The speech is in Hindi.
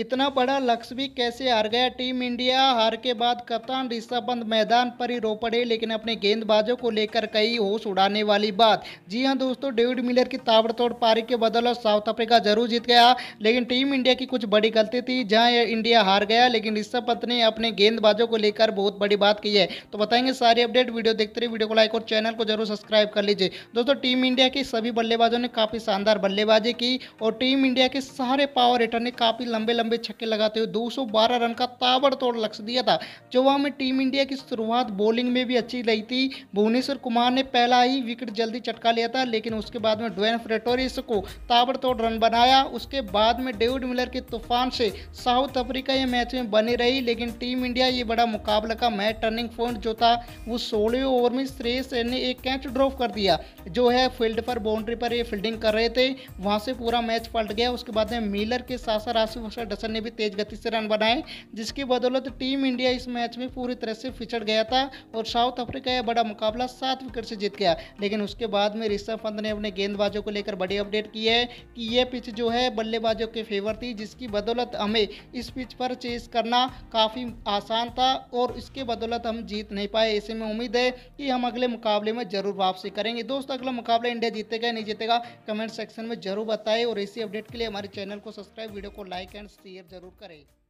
इतना बड़ा लक्ष्य भी कैसे हार गया टीम इंडिया हार के बाद कप्तान ऋषभ पंत मैदान पर ही रो पड़े लेकिन अपने गेंदबाजों को लेकर कई होश उड़ाने वाली बात जी हां दोस्तों डेविड मिलर की ताबड़तोड़ पारी के बदौलत साउथ अफ्रीका जरूर जीत गया लेकिन टीम इंडिया की कुछ बड़ी गलती थी जहां इंडिया हार गया लेकिन ऋषभ पंत ने अपने गेंदबाजों को लेकर बहुत बड़ी बात की है तो बताएंगे सारी अपडेट वीडियो देखते रहे वीडियो को लाइक और चैनल को जरूर सब्सक्राइब कर लीजिए दोस्तों टीम इंडिया के सभी बल्लेबाजों ने काफ़ी शानदार बल्लेबाजी की और टीम इंडिया के सारे पावर हिटर ने काफ़ी लंबे लंबे छक्के लगाते हुए 212 रन का ताबड़तोड़ लक्ष्य दिया था चौवा में टीम इंडिया की शुरुआत बॉलिंग में भी अच्छी रही थी भुवनेश्वर कुमार ने पहला ही विकेट जल्दी चटका लिया था लेकिन उसके बाद में ड्वेन फ्रेटोरिस को ताबड़तोड़ रन बनाया उसके बाद में डेविड मिलर के तूफान से साउथ अफ्रीका ये मैच में बनी रही लेकिन टीम इंडिया ये बड़ा मुकाबला का मैच टर्निंग पॉइंट जो था वो सोलहवें ओवर में श्रेयस ने एक कैच ड्रॉप कर दिया जो है फील्ड पर बाउंड्री पर ये फील्डिंग कर रहे थे वहां से पूरा मैच पलट गया उसके बाद में मिलर के साथ साथ आसिफ एंडरसन ने भी तेज गति से रन बनाए जिसकी बदौलत टीम इंडिया इस मैच में पूरी तरह से फिचड़ गया था और साउथ अफ्रीका यह बड़ा मुकाबला सात विकेट से जीत गया लेकिन उसके बाद में ऋषभ पंत ने अपने गेंदबाजों को लेकर बड़ी अपडेट की है कि यह पिच जो है बल्लेबाजों के फेवर थी जिसकी बदौलत हमें इस पिच पर चेस करना काफ़ी आसान था और इसके बदौलत हम जीत नहीं पाए ऐसे में उम्मीद है कि हम अगले मुकाबले में जरूर वापसी करेंगे दोस्त अगला मुकाबला इंडिया जीतेगा नहीं जीतेगा कमेंट सेक्शन में जरूर बताएं और ऐसी अपडेट के लिए हमारे चैनल को सब्सक्राइब वीडियो को लाइक एंड शेयर जरूर करें